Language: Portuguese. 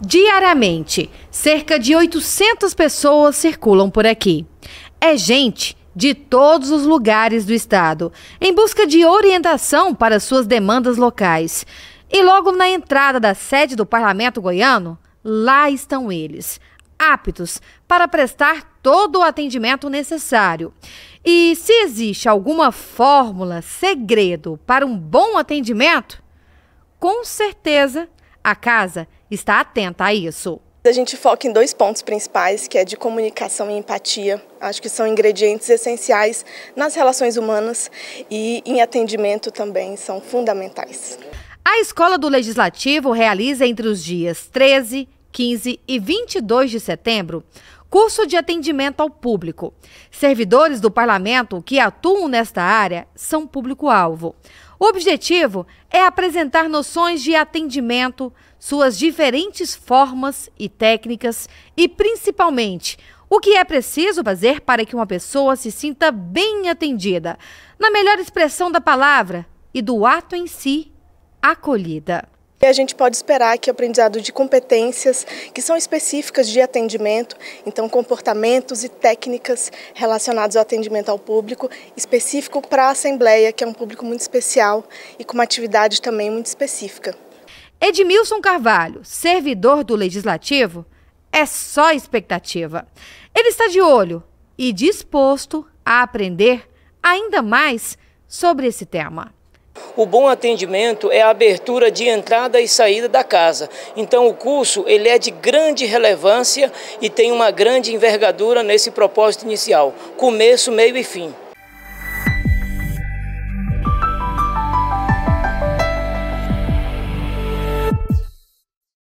Diariamente, cerca de 800 pessoas circulam por aqui. É gente de todos os lugares do estado, em busca de orientação para suas demandas locais. E logo na entrada da sede do Parlamento Goiano, lá estão eles, aptos para prestar todo o atendimento necessário. E se existe alguma fórmula, segredo para um bom atendimento, com certeza a casa é está atenta a isso. A gente foca em dois pontos principais, que é de comunicação e empatia. Acho que são ingredientes essenciais nas relações humanas e em atendimento também são fundamentais. A Escola do Legislativo realiza entre os dias 13, 15 e 22 de setembro curso de atendimento ao público. Servidores do parlamento que atuam nesta área são público-alvo. O objetivo é apresentar noções de atendimento, suas diferentes formas e técnicas e, principalmente, o que é preciso fazer para que uma pessoa se sinta bem atendida, na melhor expressão da palavra e do ato em si, acolhida. E a gente pode esperar que o aprendizado de competências que são específicas de atendimento, então comportamentos e técnicas relacionados ao atendimento ao público, específico para a Assembleia, que é um público muito especial e com uma atividade também muito específica. Edmilson Carvalho, servidor do Legislativo, é só expectativa. Ele está de olho e disposto a aprender ainda mais sobre esse tema. O bom atendimento é a abertura de entrada e saída da casa. Então o curso ele é de grande relevância e tem uma grande envergadura nesse propósito inicial, começo, meio e fim.